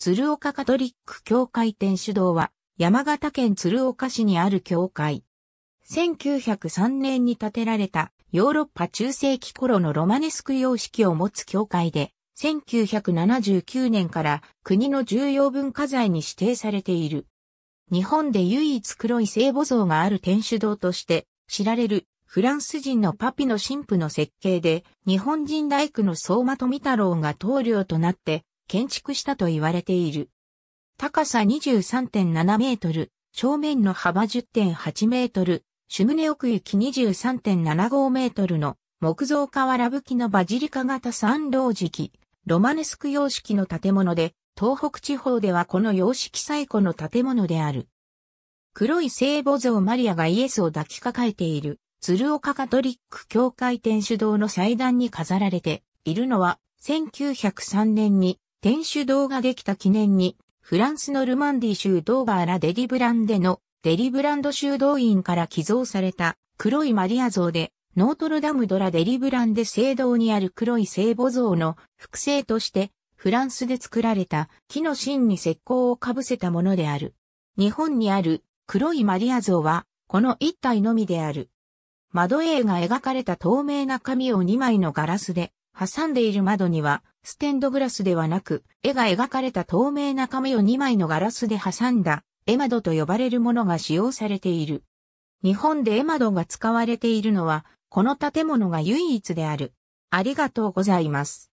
鶴岡カトリック教会天主堂は、山形県鶴岡市にある教会。1903年に建てられたヨーロッパ中世紀頃のロマネスク様式を持つ教会で、1979年から国の重要文化財に指定されている。日本で唯一黒い聖母像がある天主堂として知られるフランス人のパピの神父の設計で日本人大工の相馬富太郎が棟梁となって建築したと言われている。高さ23.7メートル、正面の幅10.8メートル、シュムネ奥行き23.75メートルの木造瓦吹きのバジリカ型三時敷、ロマネスク様式の建物で、東北地方ではこの様式最古の建物である。黒い聖母像マリアがイエスを抱きかかえている、鶴岡カトリック教会天主堂の祭壇に飾られているのは、1903年に天主堂ができた記念に、フランスのルマンディ州ドーバーラ・デリブランデのデリブランド修道院から寄贈された黒いマリア像で、ノートルダムドラ・デリブランデ聖堂にある黒い聖母像の複製として、フランスで作られた木の芯に石膏をかぶせたものである。日本にある黒いマリア像は、この一体のみである。窓絵が描かれた透明な紙を2枚のガラスで、挟んでいる窓には、ステンドグラスではなく、絵が描かれた透明な紙を2枚のガラスで挟んだ、絵窓と呼ばれるものが使用されている。日本で絵窓が使われているのは、この建物が唯一である。ありがとうございます。